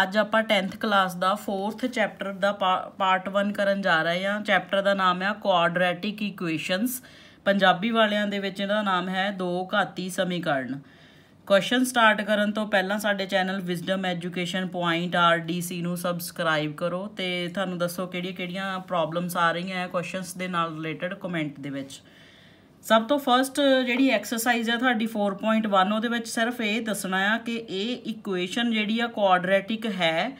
ਅੱਜ ਆਪਾਂ 10th class ਦਾ 4th ਚੈਪਟਰ ਦਾ ਪਾਰਟ 1 ਕਰਨ ਜਾ ਰਹੇ ਹਾਂ ਚੈਪਟਰ ਦਾ ਨਾਮ ਹੈ ਕੁਆਡਰੈਟਿਕ ਇਕੁਏਸ਼ਨਸ ਪੰਜਾਬੀ ਵਾਲਿਆਂ ਦੇ ਵਿੱਚ ਇਹਦਾ ਨਾਮ ਹੈ ਦੋ ਘਾਤੀ ਸਮੀਕਰਨ ਕੁਐਸਚਨ ਸਟਾਰਟ ਕਰਨ ਤੋਂ ਪਹਿਲਾਂ ਸਾਡੇ channel wisdom education point RDC ਨੂੰ ਸਬਸਕ੍ਰਾਈਬ ਕਰੋ ਤੇ ਤੁਹਾਨੂੰ ਦੱਸੋ ਕਿਹੜੀਆਂ-ਕਿਹੜੀਆਂ ਪ੍ਰੋਬਲਮਸ ਆ ਰਹੀਆਂ ਹੈ ਕੁਐਸਚਨਸ ਦੇ ਨਾਲ ਰਿਲੇਟਡ ਕਮੈਂਟ ਦੇ ਵਿੱਚ ਸਭ ਤੋਂ ਫਰਸਟ ਜਿਹੜੀ ਐਕਸਰਸਾਈਜ਼ ਹੈ ਤੁਹਾਡੀ 4.1 ਉਹਦੇ ਵਿੱਚ ਸਿਰਫ ਇਹ ਦੱਸਣਾ ਆ ਕਿ ਇਹ ਇਕੁਏਸ਼ਨ ਜਿਹੜੀ ਆ ਕੁਆਡਰੈਟਿਕ ਹੈ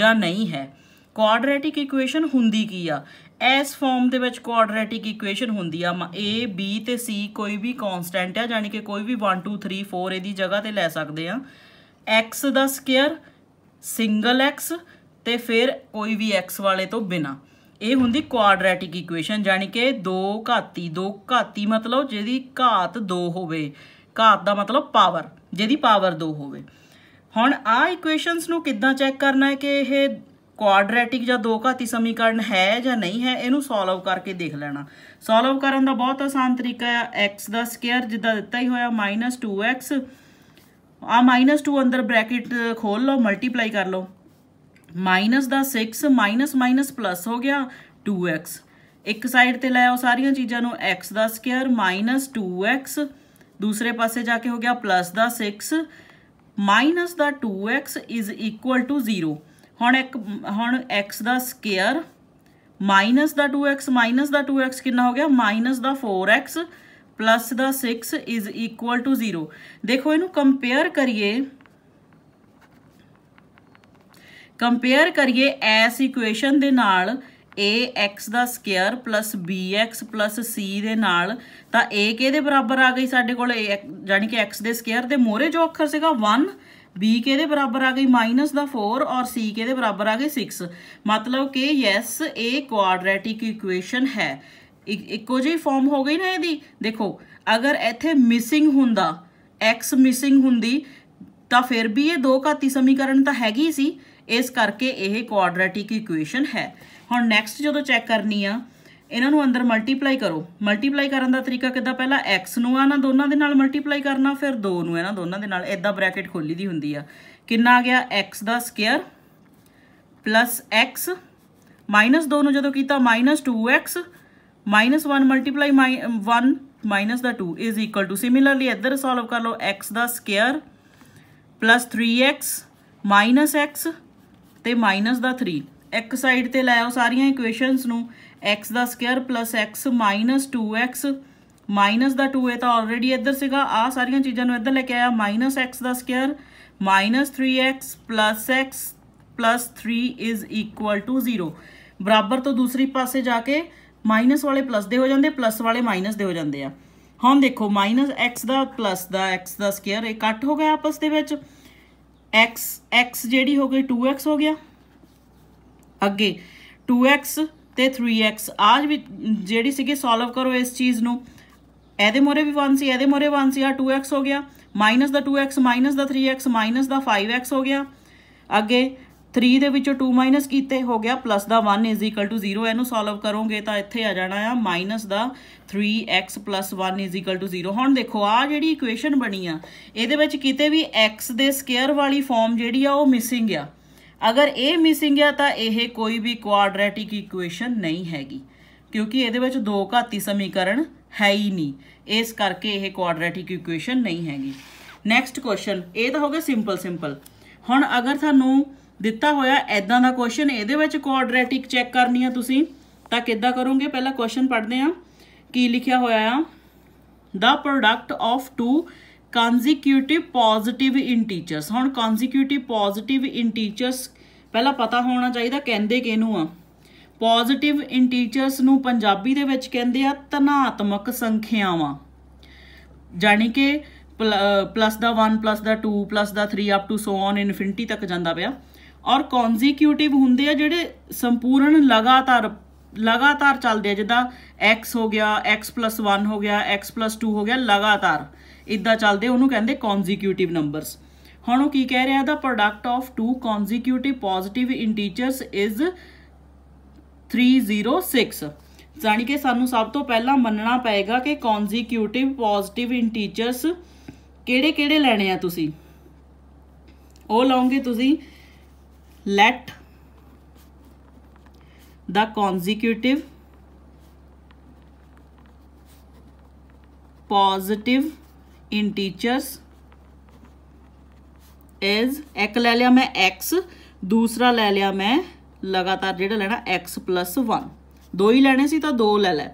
ਜਾਂ ਨਹੀਂ ਹੈ ਕੁਆਡਰੈਟਿਕ ਇਕੁਏਸ਼ਨ ਹੁੰਦੀ ਕੀ ਆ ਐਸ ਫਾਰਮ ਦੇ ਵਿੱਚ ਕੁਆਡਰੈਟਿਕ ਇਕੁਏਸ਼ਨ ਹੁੰਦੀ ਆ a b ਤੇ c ਕੋਈ ਵੀ ਕਨਸਟੈਂਟ ਆ ਯਾਨੀ ਕਿ ਕੋਈ ਵੀ 1 2 3 4 ਇਹਦੀ ਜਗ੍ਹਾ ਤੇ ਲੈ ਸਕਦੇ ਆ x ਦਾ ਸਕੁਅਰ ਸਿੰਗਲ x ਤੇ ਫਿਰ ਕੋਈ ਵੀ x ਵਾਲੇ ਤੋਂ ਬਿਨਾ ਇਹ ਹੁੰਦੀ ਕੁਆਡਰੈਟਿਕ ਇਕੁਏਸ਼ਨ ਯਾਨੀ ਕਿ 2 ਘਾਤੀ 2 ਘਾਤੀ ਮਤਲਬ ਜਿਹਦੀ ਘਾਤ 2 ਹੋਵੇ ਘਾਤ ਦਾ ਮਤਲਬ ਪਾਵਰ ਜਿਹਦੀ ਪਾਵਰ 2 ਹੋਵੇ ਹੁਣ ਆ ਇਕੁਏਸ਼ਨਸ ਨੂੰ ਕਿੱਦਾਂ ਚੈੱਕ ਕਰਨਾ ਹੈ ਕਿ ਇਹ ਕੁਆਡਰੈਟਿਕ ਜਾਂ ਦੋ ਘਾਤੀ ਸਮੀਕਰਨ ਹੈ ਜਾਂ ਨਹੀਂ ਹੈ ਇਹਨੂੰ ਸੋਲਵ ਕਰਕੇ ਦੇਖ ਲੈਣਾ ਸੋਲਵ ਕਰਨ ਦਾ ਬਹੁਤ ਆਸਾਨ ਤਰੀਕਾ ਹੈ x ਦਾ ਸਕੁਅਰ ਜਿੱਦਾਂ ਦਿੱਤਾ ਹੀ ਹੋਇਆ -2x ਆ -2 ਅੰਦਰ ਬ੍ਰੈਕਟ ਖੋਲ ਲਓ ਮਲਟੀਪਲਾਈ ਕਰ ਲਓ ਮਾਈਨਸ ਦਾ 6 ਮਾਈਨਸ ਮਾਈਨਸ ਪਲੱਸ ਹੋ ਗਿਆ 2x ਇੱਕ ਸਾਈਡ ਤੇ ਲੈ ਆਓ ਸਾਰੀਆਂ ਚੀਜ਼ਾਂ ਨੂੰ x ਦਾ ਸਕੁਅਰ ਮਾਈਨਸ 2x ਦੂਸਰੇ ਪਾਸੇ ਜਾ ਕੇ ਹੋ ਗਿਆ ਪਲੱਸ ਦਾ 6 ਮਾਈਨਸ ਦਾ 2x ਇਜ਼ ਇਕੁਅਲ ਟੂ 0 ਹੁਣ ਇੱਕ ਹੁਣ x ਦਾ ਸਕੁਅਰ ਮਾਈਨਸ ਦਾ 2x ਮਾਈਨਸ ਦਾ 2x ਕਿੰਨਾ ਹੋ ਗਿਆ ਮਾਈਨਸ ਦਾ 4x ਪਲੱਸ ਦਾ 6 ਇਜ਼ ਇਕੁਅਲ ਟੂ 0 ਦੇਖੋ ਇਹਨੂੰ ਕੰਪੇਅਰ ਕਰੀਏ ਕੰਪੇਅਰ ਕਰੀਏ ਐਸ ਇਕੁਏਸ਼ਨ ਦੇ ਨਾਲ ax ਦਾ ਸਕੁਅਰ bx c ਦੇ ਨਾਲ ਤਾਂ a ਕਿਹਦੇ ਬਰਾਬਰ ਆ ਗਈ ਸਾਡੇ ਕੋਲ ਜਾਨੀ ਕਿ x ਦੇ ਸਕੁਅਰ ਦੇ ਮੋਰੇ ਜੋ ਅੱਖਰ ਸੀਗਾ 1 b ਕਿਹਦੇ ਬਰਾਬਰ ਆ ਗਈ ਮਾਈਨਸ ਦਾ 4 ਔਰ c ਕਿਹਦੇ ਬਰਾਬਰ ਆ ਗਈ 6 ਮਤਲਬ ਕਿ ਯੈਸ ਇਹ ਕੁਆਡਰੈਟਿਕ ਇਕੁਏਸ਼ਨ ਹੈ ਇੱਕੋ ਜਿਹੀ ਫਾਰਮ ਹੋ ਗਈ ਨਾ ਇਹਦੀ ਦੇਖੋ ਅਗਰ ਇੱਥੇ ਮਿਸਿੰਗ ਹੁੰਦਾ x ਮਿਸਿੰਗ ਹੁੰਦੀ ਤਾਂ ਫਿਰ ਵੀ ਇਹ ਦੋ ਘਾਤੀ ਸਮੀਕਰਨ ਤਾਂ ਹੈਗੀ ਸੀ ਇਸ ਕਰਕੇ ਇਹ ਕੁਆਡਰੈਟਿਕ ਇਕੁਏਸ਼ਨ ਹੈ ਹੁਣ ਨੈਕਸਟ ਜਦੋਂ ਚੈੱਕ ਕਰਨੀ ਆ ਇਹਨਾਂ ਨੂੰ ਅੰਦਰ ਮਲਟੀਪਲਾਈ ਕਰੋ ਮਲਟੀਪਲਾਈ ਕਰਨ ਦਾ ਤਰੀਕਾ ਕਿਦਾਂ ਪਹਿਲਾਂ x ਨੂੰ ਆ ਨਾ ਦੋਨਾਂ ਦੇ ਨਾਲ ਮਲਟੀਪਲਾਈ ਕਰਨਾ ਫਿਰ 2 ਨੂੰ ਇਹਨਾਂ ਦੋਨਾਂ ਦੇ ਨਾਲ ਇਦਾਂ ਬ੍ਰੈਕਟ ਖੋਲੀ ਦੀ ਹੁੰਦੀ ਆ ਕਿੰਨਾ ਆ ਗਿਆ x ਦਾ ਸਕੁਅਰ ਪਲੱਸ x ਮਾਈਨਸ 2 ਨੂੰ ਜਦੋਂ ਕੀਤਾ minus 2x minus 1 multiply 1 minus ਦਾ 2 ਇਜ਼ ਇਕੁਅਲ ਟੂ ਸਿਮਿਲਰਲੀ ਇੱਧਰ ਸੋਲਵ ਕਰ ਲਓ x ਦਾ square plus 3x minus x ਤੇ -3 ਇੱਕ ਸਾਈਡ ਤੇ ਲੈ ਆਓ ਸਾਰੀਆਂ ਇਕੁਏਸ਼ਨਸ ਨੂੰ x ਦਾ ਸਕੁਅਰ x 2x ਮਾਈਨਸ ਦਾ 2 ਇਹ ਤਾਂ ਆਲਰੇਡੀ ਇੱਧਰ ਸੀਗਾ ਆ ਸਾਰੀਆਂ ਚੀਜ਼ਾਂ ਨੂੰ ਇੱਧਰ ਲੈ ਕੇ ਆਇਆ ਮਾਈਨਸ x ਦਾ ਸਕੁਅਰ -3x x 3 0 ਬਰਾਬਰ ਤੋਂ ਦੂਸਰੀ ਪਾਸੇ ਜਾ ਕੇ ਮਾਈਨਸ ਵਾਲੇ ਪਲੱਸ ਦੇ ਹੋ ਜਾਂਦੇ ਪਲੱਸ ਵਾਲੇ ਮਾਈਨਸ ਦੇ ਹੋ ਜਾਂਦੇ ਆ ਹੁਣ ਦੇਖੋ ਮਾਈਨਸ x ਦਾ ਪਲੱਸ ਦਾ x ਦਾ ਸਕੁਅਰ ਇਹ ਕੱਟ ਹੋ ਗਿਆ ਆਪਸ ਦੇ ਵਿੱਚ x x ਜਿਹੜੀ ਹੋ ਗਈ 2x ਹੋ ਗਿਆ ਅੱਗੇ 2x ਤੇ 3x ਆਜ ਵੀ ਜਿਹੜੀ ਸੀਗੀ ਸੋਲਵ ਕਰੋ ਇਸ ਚੀਜ਼ ਨੂੰ ਇਹਦੇ ਮੋਰੇ ਵੀ 1 ਸੀ ਇਹਦੇ ਮੋਰੇ 1 ਸੀ ਆ 2x ਹੋ ਗਿਆ ਮਾਈਨਸ ਦਾ 2x ਮਾਈਨਸ ਦਾ 3x ਮਾਈਨਸ ਦਾ 5x ਹੋ ਗਿਆ ਅੱਗੇ 3 ਦੇ ਵਿੱਚੋਂ 2 ਮਾਈਨਸ ਕੀਤੇ ਹੋ ਗਿਆ ਪਲੱਸ ਦਾ 1 ਇਜ਼ ਟੂ 0 ਇਹਨੂੰ ਸੋਲਵ ਕਰੋਗੇ ਤਾਂ ਇੱਥੇ ਆ ਜਾਣਾ ਆ ਮਾਈਨਸ ਦਾ 3x 1 ਇਜ਼ ਟੂ 0 ਹੁਣ ਦੇਖੋ ਆ ਜਿਹੜੀ ਇਕੁਏਸ਼ਨ ਬਣੀ ਆ ਇਹਦੇ ਵਿੱਚ ਕਿਤੇ ਵੀ x ਦੇ ਸਕੁਅਰ ਵਾਲੀ ਫਾਰਮ ਜਿਹੜੀ ਆ ਉਹ ਮਿਸਿੰਗ ਆ ਅਗਰ ਇਹ ਮਿਸਿੰਗ ਆ ਤਾਂ ਇਹ ਕੋਈ ਵੀ ਕੁਆਡਰੈਟਿਕ ਇਕੁਏਸ਼ਨ ਨਹੀਂ ਹੈਗੀ ਕਿਉਂਕਿ ਇਹਦੇ ਵਿੱਚ ਦੋ ਘਾਤੀ ਸਮੀਕਰਨ ਹੈ ਹੀ ਨਹੀਂ ਇਸ ਕਰਕੇ ਇਹ ਕੁਆਡਰੈਟਿਕ ਇਕੁਏਸ਼ਨ ਨਹੀਂ ਹੈਗੀ ਨੈਕਸਟ ਕੁਐਸਚਨ ਇਹ ਤਾਂ ਹੋ ਗਿਆ ਸਿੰਪਲ ਸਿੰਪਲ ਹੁਣ ਅਗਰ ਤੁਹਾਨੂੰ ਦਿੱਤਾ ਹੋਇਆ ਐਦਾਂ ਦਾ ਕੁਐਸਚਨ ਇਹਦੇ ਵਿੱਚ ਕੁਆਡਰੈਟਿਕ ਚੈੱਕ ਕਰਨੀ ਆ ਤੁਸੀਂ ਤਾਂ ਕਿੱਦਾਂ ਕਰੋਗੇ ਪਹਿਲਾਂ ਕੁਐਸਚਨ ਪੜ੍ਹਦੇ ਆ ਕੀ ਲਿਖਿਆ ਹੋਇਆ ਆ ਦਾ product of two consecutive positive integers ਹੁਣ ਕੰਸੀਕਿਊਟਿਵ ਪੋਜ਼ਿਟਿਵ ਇੰਟੀਜਰਸ ਪਹਿਲਾਂ ਪਤਾ ਹੋਣਾ ਚਾਹੀਦਾ ਕਹਿੰਦੇ ਕਿਹਨੂੰ ਆ ਪੋਜ਼ਿਟਿਵ ਇੰਟੀਜਰਸ ਨੂੰ ਪੰਜਾਬੀ ਦੇ ਵਿੱਚ ਕਹਿੰਦੇ ਆ ਧਨਾਤਮਕ ਸੰਖਿਆਵਾਂ ਜਾਨੀ ਕਿ ਪਲੱਸ ਦਾ 1 ਪਲੱਸ ਦਾ 2 ਪਲੱਸ ਦਾ 3 up to so on infinity ਤੱਕ ਜਾਂਦਾ ਪਿਆ ਔਰ ਕਨਸੀਕਿਊਟਿਵ ਹੁੰਦੇ ਆ ਜਿਹੜੇ ਸੰਪੂਰਨ ਲਗਾਤਾਰ ਲਗਾਤਾਰ ਚੱਲਦੇ ਆ ਜਿੱਦਾਂ x ਹੋ ਗਿਆ x+1 ਹੋ ਗਿਆ x+2 ਹੋ ਗਿਆ ਲਗਾਤਾਰ ਇਦਾਂ ਚੱਲਦੇ ਉਹਨੂੰ ਕਹਿੰਦੇ ਕਨਸੀਕਿਊਟਿਵ ਨੰਬਰਸ ਹੁਣ ਉਹ ਕੀ ਕਹਿ ਰਿਹਾ ਦਾ product of two consecutive positive integers is 306 ਜਾਨੀ ਕਿ ਸਾਨੂੰ ਸਭ ਤੋਂ ਪਹਿਲਾਂ ਮੰਨਣਾ ਪਏਗਾ ਕਿ ਕਨਸੀਕਿਊਟਿਵ ਪੋਜ਼ਿਟਿਵ ਇੰਟੀਜਰਸ ਕਿਹੜੇ-ਕਿਹੜੇ ਲੈਣੇ ਆ ਤੁਸੀਂ ਉਹ ਲਓਗੇ ਤੁਸੀਂ let the consecutive positive integers is एक ले लिया मैं x ਦੂਸਰਾ ਲੈ ਲਿਆ ਮੈਂ ਲਗਾਤਾਰ ਜਿਹੜਾ ਲੈਣਾ x 1 ਦੋ ਹੀ ਲੈਣੇ ਸੀ ਤਾਂ ਦੋ ਲੈ ਲੈ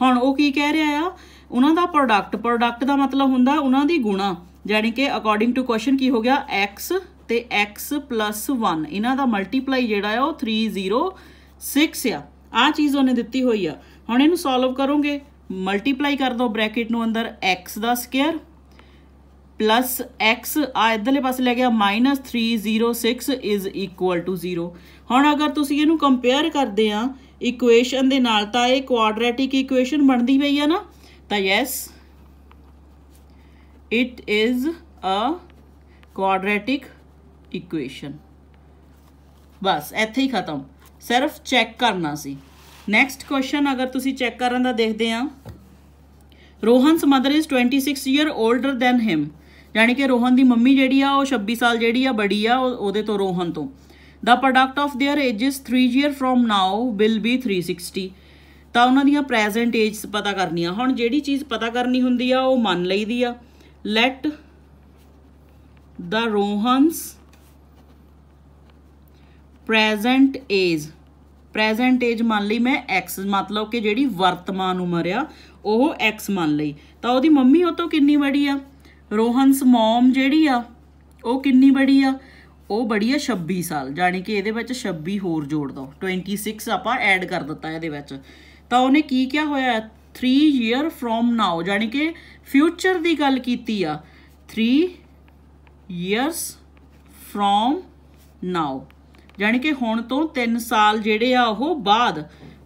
ਹੁਣ ਉਹ ਕੀ ਕਹਿ ਰਿਹਾ ਆ ਉਹਨਾਂ ਦਾ ਪ੍ਰੋਡਕਟ ਪ੍ਰੋਡਕਟ ਦਾ ਮਤਲਬ ਹੁੰਦਾ ਉਹਨਾਂ ਦੀ ਗੁਣਾ ਯਾਨੀ ਕਿ ਅਕੋਰਡਿੰਗ ਟੂ ਕੁਐਸਚਨ ਕੀ ਹੋ ਗਿਆ x ਤੇ x 1 ਇਹਨਾਂ ਦਾ ਮਲਟੀਪਲਾਈ ਜਿਹੜਾ ਆ ਉਹ 306 ਆ ਆ ਚੀਜ਼ ਉਹਨੇ ਦਿੱਤੀ ਹੋਈ ਆ ਹੁਣ ਇਹਨੂੰ ਸੋਲਵ ਕਰੋਗੇ ਮਲਟੀਪਲਾਈ ਕਰ ਦੋ ਬ੍ਰੈਕਟ ਨੂੰ ਅੰਦਰ x ਦਾ ਸਕੁਅਰ ਪਲੱਸ x ਆ ਇਧਰਲੇ ਪਾਸੇ ਲੈ ਗਿਆ -306 ਇਜ਼ 0 ਹੁਣ ਅਗਰ ਤੁਸੀਂ ਇਹਨੂੰ ਕੰਪੇਅਰ ਕਰਦੇ ਆ ਇਕੁਏਸ਼ਨ ਦੇ ਨਾਲ ਤਾਂ ਇਹ ਕੁਆਡਰੈਟਿਕ ਇਕੁਏਸ਼ਨ ਬਣਦੀ ਪਈ ਆ ਨਾ ਤਾਂ yes it is a quadratic equation ਬਸ ਇੱਥੇ ਹੀ ਖਤਮ ਸਿਰਫ ਚੈੱਕ ਕਰਨਾ ਸੀ ਨੈਕਸਟ ਕੁਐਸਚਨ ਅਗਰ ਤੁਸੀਂ ਚੈੱਕ ਕਰਨ ਦਾ ਦੇਖਦੇ ਆ Rohan's mother is 26 year older than him ਯਾਨੀ ਕਿ ਰੋਹਨ ਦੀ ਮੰਮੀ ਜਿਹੜੀ ਆ ਉਹ 26 ਸਾਲ ਜਿਹੜੀ ਆ ਬੜੀ ਆ ਉਹਦੇ ਤੋਂ ਰੋਹਨ ਤੋਂ ਦਾ product of their ages 3 year from now will be 360 ਤਾਂ ਉਹਨਾਂ ਦੀਆਂ ਪ੍ਰੈਜ਼ੈਂਟ ਏਜਸ ਪਤਾ ਕਰਨੀਆਂ ਹੁਣ ਜਿਹੜੀ ਚੀਜ਼ ਪਤਾ ਕਰਨੀ ਹੁੰਦੀ ਆ ਉਹ ਮੰਨ ਲਈਦੀ ਆ ਲੈਟ ਦਾ Rohan's present age present age ਮੰਨ ਲਈ ਮੈਂ x ਮਤਲਬ ਕਿ ਜਿਹੜੀ ਵਰਤਮਾਨ ਉਮਰ ਆ ਉਹ x ਮੰਨ ਲਈ ਤਾਂ ਉਹਦੀ ਮੰਮੀ ਉਹ ਤੋਂ ਕਿੰਨੀ ਵੱਡੀ ਆ ਰੋਹਨਸ ਮਮ ਜਿਹੜੀ ਆ ਉਹ ਕਿੰਨੀ ਵੱਡੀ ਆ ਉਹ ਬੜੀ ਆ 26 ਸਾਲ ਜਾਨੀ ਕਿ ਇਹਦੇ ਵਿੱਚ 26 ਹੋਰ ਜੋੜ ਦੋ 26 ਆਪਾਂ ਐਡ ਕਰ ਦਿੱਤਾ ਇਹਦੇ ਵਿੱਚ ਤਾਂ ਉਹਨੇ ਕੀ ਕਿਹਾ ਹੋਇਆ 3 ਇਅਰ ਫਰੋਮ ਨਾਓ ਜਾਨੀ ਕਿ ਫਿਊਚਰ ਦੀ ਗੱਲ ਕੀਤੀ ਆ 3 ਇਅਰਸ ਫਰੋਮ ਨਾਓ ਯਾਨੀ ਕਿ ਹੁਣ ਤੋਂ 3 ਸਾਲ ਜਿਹੜੇ ਆ ਉਹ ਬਾਅਦ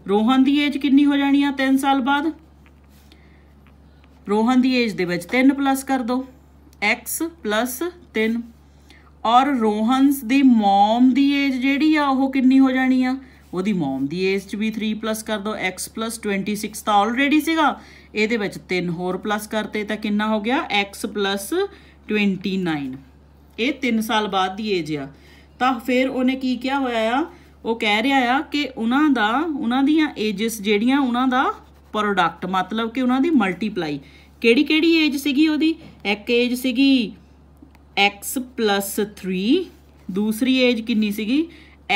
ਰੋਹਨ ਦੀ ਏਜ ਕਿੰਨੀ ਹੋ ਜਾਣੀ ਆ 3 ਸਾਲ ਬਾਅਦ ਰੋਹਨ ਦੀ ਏਜ ਦੇ ਵਿੱਚ 3 ਪਲੱਸ ਕਰ ਦੋ x 3 ਔਰ ਰੋਹਨਸ ਦੀ ਮਮ ਦੀ ਏਜ ਜਿਹੜੀ ਆ ਉਹ ਕਿੰਨੀ ਹੋ ਜਾਣੀ ਆ ਉਹਦੀ ਮਮ ਦੀ ਏਜ ਚ ਵੀ 3 ਪਲੱਸ ਕਰ ਦੋ x 26 ਤਾਂ ਆਲਰੇਡੀ ਸੀਗਾ ਇਹਦੇ ਵਿੱਚ 3 ਹੋਰ ਪਲੱਸ ਕਰਤੇ ਤਾਂ ਕਿੰਨਾ ਹੋ ਗਿਆ x 29 ਇਹ 3 ਸਾਲ ਬਾਅਦ ਦੀ ਏਜ ਆ ਤਾਂ ਫਿਰ ਉਹਨੇ ਕੀ ਕਿਹਾ ਹੋਇਆ ਆ ਉਹ ਕਹਿ ਰਿਹਾ ਆ ਕਿ ਉਹਨਾਂ ਦਾ ਉਹਨਾਂ ਦੀਆਂ ਏਜਸ ਜਿਹੜੀਆਂ ਉਹਨਾਂ ਦਾ ਪ੍ਰੋਡਕਟ ਮਤਲਬ ਕਿ ਉਹਨਾਂ ਦੀ ਮਲਟੀਪਲਾਈ ਕਿਹੜੀ ਕਿਹੜੀ ਏਜ ਸੀਗੀ ਉਹਦੀ ਇੱਕ ਏਜ ਸੀਗੀ x 3 ਦੂਸਰੀ ਏਜ ਕਿੰਨੀ ਸੀਗੀ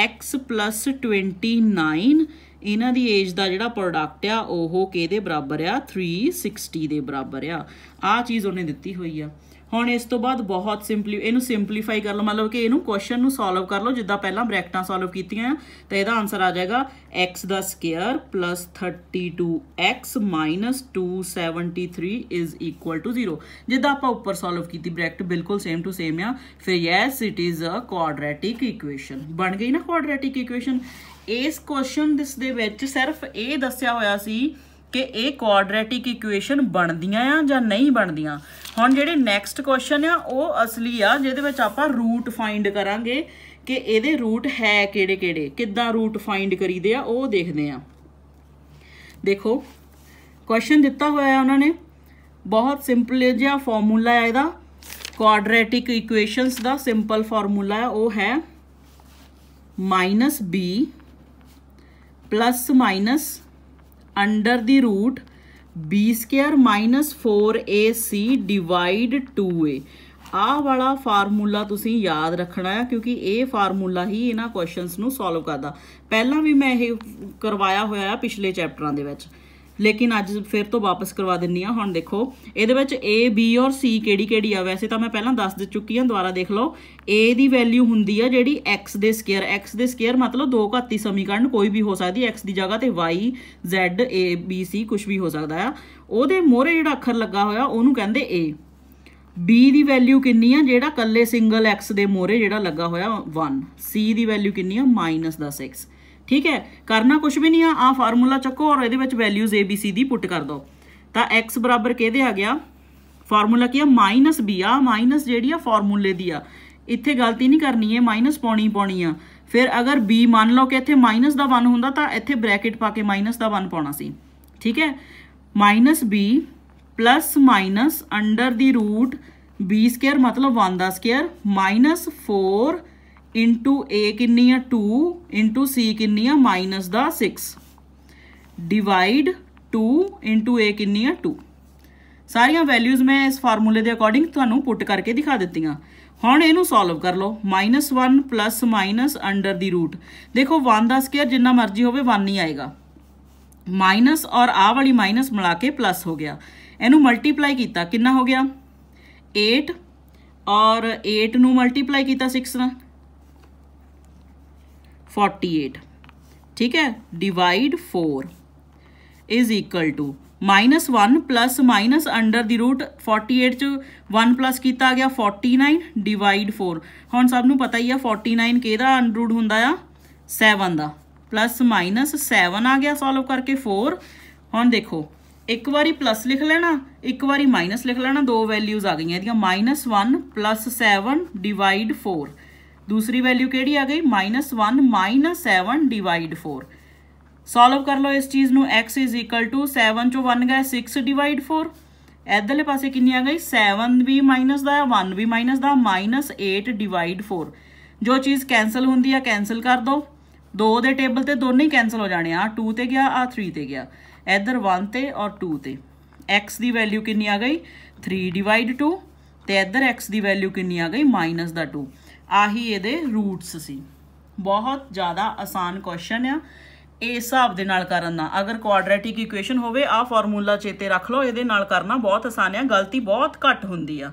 x 29 ਇਹਨਾਂ ਦੀ ਏਜ ਦਾ ਜਿਹੜਾ ਪ੍ਰੋਡਕਟ ਆ ਉਹ ਕਿਹਦੇ ਬਰਾਬਰ ਆ 360 ਦੇ ਬਰਾਬਰ ਆ ਆ ਚੀਜ਼ ਉਹਨੇ ਦਿੱਤੀ ਹੋਈ ਆ ਹੁਣ ਇਸ ਤੋਂ ਬਾਅਦ ਬਹੁਤ ਸਿੰਪਲੀ ਇਹਨੂੰ ਸਿੰਪਲੀਫਾਈ ਕਰ ਲਓ ਮਤਲਬ ਕਿ ਇਹਨੂੰ ਕੁਐਸਚਨ ਨੂੰ ਸੋਲਵ ਕਰ ਲਓ ਜਿੱਦਾਂ ਪਹਿਲਾਂ ਬ੍ਰੈਕਟਾਂ ਸੋਲਵ ਕੀਤੀਆਂ ਤਾਂ ਇਹਦਾ ਆਨਸਰ ਆ ਜਾਏਗਾ x ਦਾ ਸਕੁਅਰ 32x 273 0 ਜਿੱਦਾਂ ਆਪਾਂ ਉੱਪਰ ਸੋਲਵ ਕੀਤੀ ਬ੍ਰੈਕਟ ਬਿਲਕੁਲ ਸੇਮ ਟੂ ਸੇਮ ਆ ਫਿਰ yes it is a quadratic equation ਬਣ ਗਈ ਨਾ ਕੁਆਡਰੈਟਿਕ ਇਕੁਏਸ਼ਨ ਇਸ ਕੁਐਸਚਨ ਦਿਸ ਦੇ ਵਿੱਚ ਸਿਰਫ ਇਹ ਦੱਸਿਆ ਹੋਇਆ ਸੀ ਕਿ ਇਹ ਕੁਆਡਰੈਟਿਕ ਇਕੁਏਸ਼ਨ ਬਣਦੀਆਂ ਆ ਜਾਂ ਨਹੀਂ ਬਣਦੀਆਂ ਹੁਣ ਜਿਹੜੇ ਨੈਕਸਟ ਕੁਐਸਚਨ ਆ ਉਹ ਅਸਲੀ ਆ ਜਿਹਦੇ ਵਿੱਚ ਆਪਾਂ ਰੂਟ ਫਾਈਂਡ ਕਰਾਂਗੇ ਕਿ ਇਹਦੇ ਰੂਟ ਹੈ ਕਿਹੜੇ ਕਿਹੜੇ ਕਿੱਦਾਂ ਰੂਟ ਫਾਈਂਡ ਕਰੀਦੇ ਆ ਉਹ ਦੇਖਦੇ ਆ ਦੇਖੋ ਕੁਐਸਚਨ ਦਿੱਤਾ ਹੋਇਆ ਹੈ ਉਹਨਾਂ ਨੇ ਬਹੁਤ ਸਿੰਪਲ ਜਿਹਾ ਫਾਰਮੂਲਾ ਹੈ ਇਹਦਾ ਕੁਆਡਰੈਟਿਕ ਇਕੁਏਸ਼ਨਸ ਦਾ ਸਿੰਪਲ ਫਾਰਮੂਲਾ ਹੈ ਉਹ ਹੈ -b ਅੰਡਰ ਦੀ root b 4ac divide 2a ਆਹ ਵਾਲਾ ਫਾਰਮੂਲਾ ਤੁਸੀਂ ਯਾਦ ਰੱਖਣਾ ਹੈ ਕਿਉਂਕਿ ਇਹ ਫਾਰਮੂਲਾ ਹੀ ਇਹਨਾਂ ਕੁਐਸਚਨਸ ਨੂੰ ਸੋਲਵ ਕਰਦਾ ਪਹਿਲਾਂ ਵੀ ਮੈਂ ਇਹ ਕਰਵਾਇਆ ਹੋਇਆ ਹੈ ਪਿਛਲੇ ਚੈਪਟਰਾਂ ਦੇ ਵਿੱਚ ਲੇਕਿਨ ਅੱਜ ਫਿਰ ਤੋਂ ਵਾਪਸ ਕਰਵਾ ਦਿੰਨੀ ਆ ਹੁਣ ਦੇਖੋ ਇਹਦੇ ਵਿੱਚ A B ਔਰ C ਕਿਹੜੀ ਕਿਹੜੀ ਆ ਵੈਸੇ ਤਾਂ ਮੈਂ ਪਹਿਲਾਂ ਦੱਸ ਦੇ ਚੁੱਕੀ ਆ ਦੁਬਾਰਾ ਦੇਖ ਲਓ A ਦੀ ਵੈਲਿਊ ਹੁੰਦੀ ਆ ਜਿਹੜੀ x ਦੇ ਸਕੁਅਰ x ਦੇ ਸਕੁਅਰ ਮਤਲਬ ਦੋ ਘਾਤੀ ਸਮੀਕਰਨ ਕੋਈ ਵੀ ਹੋ ਸਕਦੀ x ਦੀ ਜਗ੍ਹਾ ਤੇ y z A B C ਕੁਝ ਵੀ ਹੋ ਸਕਦਾ ਆ ਉਹਦੇ ਮੋਹਰੇ ਜਿਹੜਾ ਅੱਖਰ ਲੱਗਾ ਹੋਇਆ ਉਹਨੂੰ ਕਹਿੰਦੇ A B ਦੀ ਵੈਲਿਊ ਕਿੰਨੀ ਆ ਜਿਹੜਾ ਕੱਲੇ ਸਿੰਗਲ x ਦੇ ਮੋਹਰੇ ਜਿਹੜਾ ਲੱਗਾ ਹੋਇਆ 1 C ਦੀ ਵੈਲਿਊ ਕਿੰਨੀ ਆ -10x ਠੀਕ ਹੈ ਕਰਨਾ ਕੁਝ ਵੀ ਨਹੀਂ ਆ ਆ ਫਾਰਮੂਲਾ ਚੱਕੋ ਔਰ ਇਹਦੇ ਵਿੱਚ ਵੈਲਿਊਜ਼ ਏ ਬੀ ਸੀ ਦੀ ਪੁੱਟ ਕਰ ਦਿਓ ਤਾਂ x ਬਰਾਬਰ ਕਿਹਦੇ ਆ ਗਿਆ ਫਾਰਮੂਲਾ ਕੀ ਆ ਮਾਈਨਸ b ਆ ਮਾਈਨਸ ਜਿਹੜੀ ਆ ਫਾਰਮੂਲੇ ਦੀ ਆ ਇੱਥੇ ਗਲਤੀ ਨਹੀਂ ਕਰਨੀ ਹੈ ਮਾਈਨਸ ਪਾਉਣੀ ਪਾਉਣੀ ਆ ਫਿਰ ਅਗਰ b ਮੰਨ ਲਓ ਕਿ ਇੱਥੇ ਮਾਈਨਸ ਦਾ 1 ਹੁੰਦਾ ਤਾਂ ਇੱਥੇ ਬ੍ਰੈਕਟ ਪਾ ਕੇ ਮਾਈਨਸ ਦਾ 1 ਪਾਉਣਾ ਸੀ ਠੀਕ ਹੈ minus b plus minus under ਦੀ ਰੂਟ b² ਮਤਲਬ 1 ਦਾ ਸਕੁਅਰ ਮਾਈਨਸ 4 इंटू ए किन्नी है टू इंटू सी किन्नी है माइनस द six divide two into a किन्नी है टू ਸਾਰੀਆਂ ਵੈਲਿਊਜ਼ ਮੈਂ ਇਸ ਫਾਰਮੂਲੇ ਦੇ ਅਕੋਰਡਿੰਗ ਤੁਹਾਨੂੰ ਪੁੱਟ ਕਰਕੇ ਦਿਖਾ ਦਿੱਤੀਆਂ ਹੁਣ ਇਹਨੂੰ ਸੋਲਵ ਕਰ ਲਓ -1 ਪਲੱਸ ਮਾਈਨਸ ਅੰਡਰ ਦੀ ਰੂਟ ਦੇਖੋ 1 ਦਾ ਸਕੁਅਰ ਜਿੰਨਾ ਮਰਜ਼ੀ ਹੋਵੇ 1 ਹੀ ਆਏਗਾ ਮਾਈਨਸ ਔਰ ਆ ਵਾਲੀ ਮਾਈਨਸ ਮਿਲਾ ਕੇ ਪਲੱਸ ਹੋ ਗਿਆ ਇਹਨੂੰ ਮਲਟੀਪਲਾਈ ਕੀਤਾ ਕਿੰਨਾ ਹੋ ਗਿਆ 8 ਔਰ 8 ਨੂੰ ਮਲਟੀਪਲਾਈ ਕੀਤਾ 6 ਨਾਲ फोर्टी एट ठीक है divide four is equal to minus one plus minus under the root forty eight च वन प्लस किया गया फोर्टी नाइन डिवाइड फोर हम सबन पता ही है फोर्टी नाइन के अंडर रूट सैवन का प्लस माइनस सैवन आ गया सॉल्व करके फोर हम देखो एक बारी प्लस लिख लेना एक बारी माइनस लिख लेना दो वैल्यूज आ गई minus one plus seven divide four ਦੂਸਰੀ ਵੈਲਿਊ ਕਿਹੜੀ ਆ ਗਈ -1 -7 ਡਿਵਾਈਡ 4 ਸੋਲਵ ਕਰ ਲਓ ਇਸ ਚੀਜ਼ ਨੂੰ x 7 ਚੋਂ 1 ਗਿਆ 6 ਡਿਵਾਈਡ 4 ਇਧਰਲੇ ਪਾਸੇ ਕਿੰਨੀ ਆ ਗਈ 7 ਵੀ ਮਾਈਨਸ ਦਾ 1 ਵੀ ਮਾਈਨਸ ਦਾ -8 ਡਿਵਾਈਡ 4 ਜੋ ਚੀਜ਼ ਕੈਨਸਲ ਹੁੰਦੀ ਆ ਕੈਨਸਲ ਕਰ ਦਿਓ ਦੋ ਦੇ ਟੇਬਲ ਤੇ ਦੋਨੇ ਹੀ ਕੈਨਸਲ ਹੋ ਜਾਣੇ ਆ 2 ਤੇ ਗਿਆ ਆ 3 ਤੇ ਗਿਆ ਇਧਰ 1 ਤੇ ਔਰ 2 ਤੇ x ਦੀ ਵੈਲਿਊ ਕਿੰਨੀ ਆ ਗਈ 3 ਡਿਵਾਈਡ 2 ਤੇ ਇਧਰ x ਦੀ ਵੈਲਿਊ ਕਿੰਨੀ ਆ ਗਈ ਮਾਈਨਸ ਦਾ 2 ਆਹੀ ਇਹਦੇ ਰੂਟਸ ਸੀ ਬਹੁਤ ਜ਼ਿਆਦਾ ਆਸਾਨ ਕੁਐਸਚਨ ਆ ਇਸ ਹਿਸਾਬ ਦੇ ਨਾਲ ਕਰਨ ਦਾ ਅਗਰ ਕੁਆਡਰੈਟਿਕ ਇਕੁਏਸ਼ਨ ਹੋਵੇ ਆ ਫਾਰਮੂਲਾ ਚੇਤੇ ਰੱਖ ਲਓ ਇਹਦੇ ਨਾਲ ਕਰਨਾ ਬਹੁਤ ਆਸਾਨ ਆ ਗਲਤੀ ਬਹੁਤ ਘੱਟ ਹੁੰਦੀ ਆ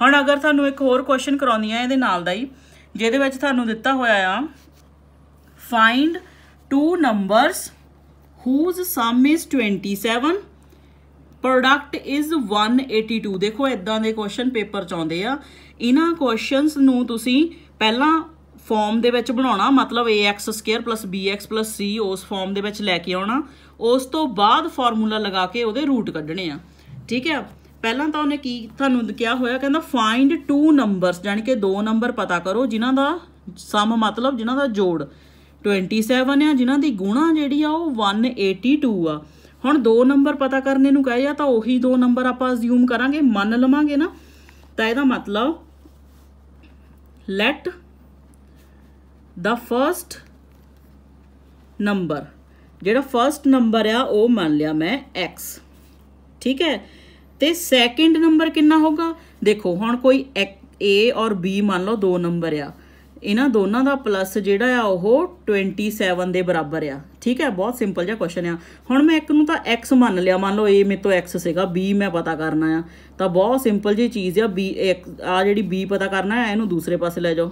ਹੁਣ ਅਗਰ ਤੁਹਾਨੂੰ ਇੱਕ ਹੋਰ ਕੁਐਸਚਨ ਕਰਾਉਣੀ ਆ ਇਹਦੇ ਨਾਲ ਦਾ ਹੀ ਜਿਹਦੇ ਵਿੱਚ ਤੁਹਾਨੂੰ ਦਿੱਤਾ ਹੋਇਆ ਆ find two numbers whose sum is 27 product is 182 ਦੇਖੋ ਇਦਾਂ ਦੇ ਕੁਐਸਚਨ ਪੇਪਰ ਚ ਆਉਂਦੇ ਆ ਇਹਨਾਂ ਕੁਐਸਚਨਸ ਨੂੰ ਤੁਸੀਂ ਪਹਿਲਾਂ ਫਾਰਮ ਦੇ ਵਿੱਚ ਬਣਾਉਣਾ ਮਤਲਬ ax2 bx c ਉਸ ਫਾਰਮ ਦੇ ਵਿੱਚ ਲੈ ਕੇ ਆਉਣਾ ਉਸ ਤੋਂ ਬਾਅਦ ਫਾਰਮੂਲਾ ਲਗਾ ਕੇ ਉਹਦੇ ਰੂਟ ਕੱਢਣੇ ਆ ਠੀਕ ਹੈ ਪਹਿਲਾਂ ਤਾਂ ਉਹਨੇ ਕੀ ਤੁਹਾਨੂੰ ਕਿਹਾ ਹੋਇਆ ਕਹਿੰਦਾ ਫਾਈਂਡ ਟੂ ਨੰਬਰਸ ਯਾਨੀ ਕਿ ਦੋ ਨੰਬਰ ਪਤਾ ਕਰੋ ਜਿਨ੍ਹਾਂ ਦਾ ਸਮ ਮਤਲਬ ਜਿਨ੍ਹਾਂ ਦਾ ਜੋੜ 27 ਆ ਜਿਨ੍ਹਾਂ ਦੀ ਗੁਣਾ ਜਿਹੜੀ ਆ ਉਹ 182 ਆ ਹੁਣ ਦੋ ਨੰਬਰ ਪਤਾ ਕਰਨੇ ਨੂੰ ਕਹੇ ਆ ਤਾਂ ਉਹੀ ਦੋ ਨੰਬਰ ਆਪਾਂ ਅਸਿਊਮ ਕਰਾਂਗੇ ਮੰਨ ਲਵਾਂਗੇ ਨਾ ਤਾਂ ਇਹਦਾ ਮਤਲਬ let the first number ਜਿਹੜਾ ਫਰਸਟ ਨੰਬਰ ਆ ਉਹ ਮੰਨ ਲਿਆ ਮੈਂ x ਠੀਕ ਹੈ ਤੇ ਸੈਕਿੰਡ ਨੰਬਰ ਕਿੰਨਾ ਹੋਗਾ ਦੇਖੋ ਹੁਣ ਕੋਈ a ਔਰ b ਮੰਨ ਲਓ ਦੋ ਨੰਬਰ ਆ ਇਹਨਾਂ ਦੋਨਾਂ ਦਾ ਪਲੱਸ ਜਿਹੜਾ ਆ ਉਹ 27 ਦੇ ਬਰਾਬਰ ਆ ਠੀਕ ਹੈ ਬਹੁਤ ਸਿੰਪਲ ਜਿਹਾ ਕੁਐਸਚਨ ਆ ਹੁਣ ਮੈਂ ਇੱਕ ਨੂੰ ਤਾਂ x ਮੰਨ ਲਿਆ ਮੰਨ ਲਓ a ਮੇਰੇ ਤੋਂ x ਸੀਗਾ b ਮੈਂ ਪਤਾ ਕਰਨਾ ਆ ਤਾਂ ਬਹੁਤ ਸਿੰਪਲ ਜੀ ਚੀਜ਼ ਆ b ਆ ਜਿਹੜੀ b ਪਤਾ ਕਰਨਾ ਆ ਇਹਨੂੰ ਦੂਸਰੇ ਪਾਸੇ ਲੈ ਜਾਓ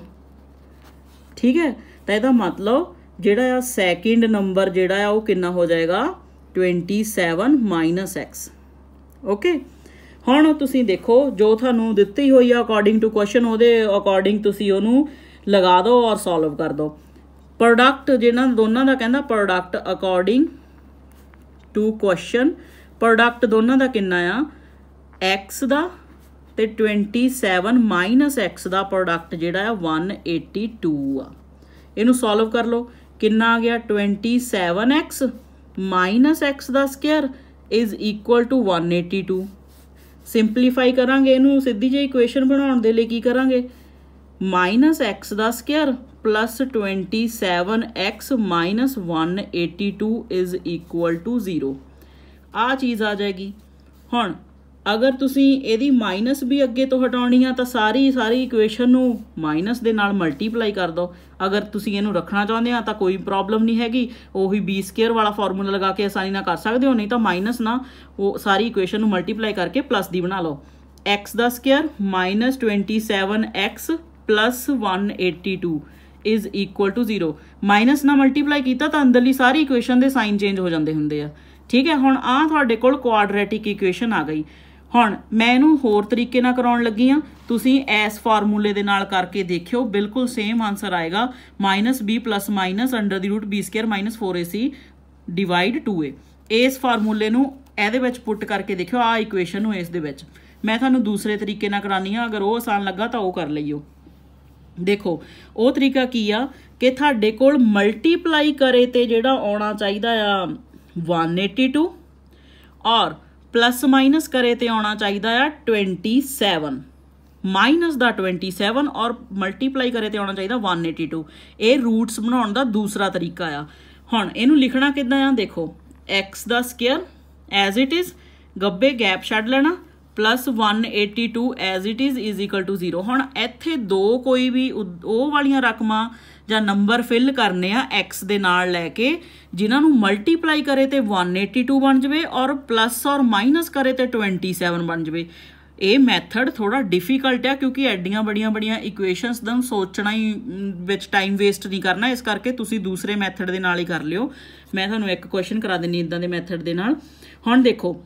ਠੀਕ ਹੈ ਤਾਂ ਇਹਦਾ ਮਤਲਬ ਜਿਹੜਾ ਆ ਸੈਕਿੰਡ ਨੰਬਰ ਜਿਹੜਾ ਆ ਉਹ ਕਿੰਨਾ ਹੋ ਜਾਏਗਾ 27 x ਓਕੇ ਹੁਣ ਤੁਸੀਂ ਦੇਖੋ ਜੋ ਤੁਹਾਨੂੰ ਦਿੱਤੀ ਹੋਈ ਆ ਅਕੋਰਡਿੰਗ ਟੂ ਕੁਐਸਚਨ ਉਹਦੇ ਅਕੋਰਡਿੰਗ ਤੁਸੀਂ ਉਹਨੂੰ ਲਗਾ ਦਿਓ ਔਰ ਸੋਲਵ ਕਰ ਦਿਓ ਪ੍ਰੋਡਕਟ ਜਿਹਨਾਂ ਦੋਨਾਂ ਦਾ ਕਹਿੰਦਾ product according to question product ਦੋਨਾਂ ਦਾ ਕਿੰਨਾ ਆ x ਦਾ ਤੇ 27 x ਦਾ ਪ੍ਰੋਡਕਟ ਜਿਹੜਾ ਆ 182 ਆ ਇਹਨੂੰ ਸੋਲਵ ਕਰ ਲਓ ਕਿੰਨਾ ਆ ਗਿਆ 27x ਮਾਈਨਸ x ਦਾ square is equal to 182 simplify ਕਰਾਂਗੇ ਇਹਨੂੰ ਸਿੱਧੀ ਜਿਹੀ ਇਕੁਏਸ਼ਨ ਬਣਾਉਣ ਦੇ ਲਈ ਕੀ ਕਰਾਂਗੇ -x ਦਾ square 27x 182 is equal to 0 ਆ ਚੀਜ਼ ਆ ਜਾਏਗੀ ਹੁਣ ਅਗਰ ਤੁਸੀਂ ਇਹਦੀ ਮਾਈਨਸ ਵੀ ਅੱਗੇ ਤੋਂ ਹਟਾਉਣੀ ਆ ਤਾਂ ਸਾਰੀ ਸਾਰੀ ਇਕੁਏਸ਼ਨ ਨੂੰ ਮਾਈਨਸ ਦੇ ਨਾਲ ਮਲਟੀਪਲਾਈ ਕਰ ਦਿਓ ਅਗਰ ਤੁਸੀਂ ਇਹਨੂੰ ਰੱਖਣਾ ਚਾਹੁੰਦੇ ਆ ਤਾਂ ਕੋਈ ਪ੍ਰੋਬਲਮ ਨਹੀਂ ਹੈਗੀ ਉਹੀ b ਸਕੁਅਰ ਵਾਲਾ ਫਾਰਮੂਲਾ ਲਗਾ ਕੇ ਆਸਾਨੀ ਨਾਲ ਕਰ ਸਕਦੇ ਹੋ ਨਹੀਂ ਤਾਂ ਮਾਈਨਸ ਨਾ ਉਹ ਸਾਰੀ ਇਕੁਏਸ਼ਨ ਨੂੰ ਮਲਟੀਪਲਾਈ ਕਰਕੇ ਪਲੱਸ ਦੀ ਬਣਾ ਲਓ x ਦਾ square 27x plus 182 is equal to 0 minus ਨਾਲ ਮਲਟੀਪਲਾਈ ਕੀਤਾ ਤਾਂ ਅੰਦਰਲੀ ਸਾਰੀ ਇਕੁਏਸ਼ਨ ਦੇ ਸਾਈਨ ਚੇਂਜ ਹੋ ਜਾਂਦੇ ਹੁੰਦੇ ਆ ਠੀਕ ਹੈ ਹੁਣ ਆ ਤੁਹਾਡੇ ਕੋਲ ਕੁਆਡਰੈਟਿਕ ਇਕੁਏਸ਼ਨ ਆ ਗਈ ਹੁਣ ਮੈਂ ਇਹਨੂੰ ਹੋਰ ਤਰੀਕੇ ਨਾਲ ਕਰਾਉਣ ਲੱਗੀ ਆ ਤੁਸੀਂ ਇਸ ਫਾਰਮੂਲੇ ਦੇ ਨਾਲ ਕਰਕੇ ਦੇਖਿਓ ਬਿਲਕੁਲ ਸੇਮ ਆਨਸਰ ਆਏਗਾ -b ਅੰਡਰ ਦੀ root b2 4ac divide 2a ਇਸ ਫਾਰਮੂਲੇ ਨੂੰ ਇਹਦੇ ਵਿੱਚ ਪੁੱਟ ਕਰਕੇ ਦੇਖਿਓ ਆ ਇਕੁਏਸ਼ਨ ਨੂੰ ਇਸ ਦੇ ਵਿੱਚ ਮੈਂ ਤੁਹਾਨੂੰ ਦੂਸਰੇ ਤਰੀਕੇ ਨਾਲ ਕਰਾਨੀ ਆ ਅਗਰ ਉਹ ਆਸਾਨ ਲੱਗਾ ਤਾਂ ਉਹ ਕਰ ਲਈਓ ਦੇਖੋ ਉਹ ਤਰੀਕਾ ਕੀ ਆ ਕਿ ਤੁਹਾਡੇ ਕੋਲ ਮਲਟੀਪਲਾਈ ਕਰੇ ਤੇ ਜਿਹੜਾ ਆਉਣਾ ਚਾਹੀਦਾ ਆ 182 ਔਰ ਪਲੱਸ ਮਾਈਨਸ ਕਰੇ ਤੇ ਆਉਣਾ ਚਾਹੀਦਾ ਆ 27 ਮਾਈਨਸ ਦਾ 27 ਔਰ ਮਲਟੀਪਲਾਈ ਕਰੇ ਤੇ ਆਉਣਾ ਚਾਹੀਦਾ 182 ਇਹ ਰੂਟਸ ਬਣਾਉਣ ਦਾ ਦੂਸਰਾ ਤਰੀਕਾ ਆ ਹੁਣ ਇਹਨੂੰ ਲਿਖਣਾ ਕਿੱਦਾਂ ਆ ਦੇਖੋ x ਦਾ ਸਕੁਅਰ ਐਜ਼ ਇਟ ਇਜ਼ ਗੱਬੇ ਗੈਪ ਛੱਡ ਲੈਣਾ plus 182 as it is is equal to 0 ਹੁਣ ਇੱਥੇ ਦੋ ਕੋਈ ਵੀ ਉਹ ਵਾਲੀਆਂ ਰਕਮਾਂ ਜਾਂ ਨੰਬਰ ਫਿਲ ਕਰਨੇ ਆ x ਦੇ ਨਾਲ ਲੈ ਕੇ ਜਿਨ੍ਹਾਂ ਨੂੰ ਮਲਟੀਪਲਾਈ ਕਰੇ ਤੇ 182 ਬਣ ਜਵੇ ਔਰ ਪਲੱਸ ਔਰ ਮਾਈਨਸ ਕਰੇ ਤੇ 27 ਬਣ ਜਵੇ ਇਹ ਮੈਥਡ ਥੋੜਾ ਡਿਫਿਕਲਟ ਆ ਕਿਉਂਕਿ ਐਡੀਆਂ ਬੜੀਆਂ ਬੜੀਆਂ ਇਕੁਏਸ਼ਨਸ ਦਾ ਸੋਚਣਾ ਹੀ ਵਿੱਚ ਟਾਈਮ ਵੇਸਟ ਨਹੀਂ ਕਰਨਾ ਇਸ ਕਰਕੇ ਤੁਸੀਂ ਦੂਸਰੇ ਮੈਥਡ ਦੇ ਨਾਲ ਹੀ ਕਰ ਲਿਓ ਮੈਂ ਤੁਹਾਨੂੰ ਇੱਕ ਕੁਐਸਚਨ ਕਰਾ ਦਿੰਨੀ ਇਦਾਂ ਦੇ ਮੈਥਡ ਦੇ ਨਾਲ ਹੁਣ ਦੇਖੋ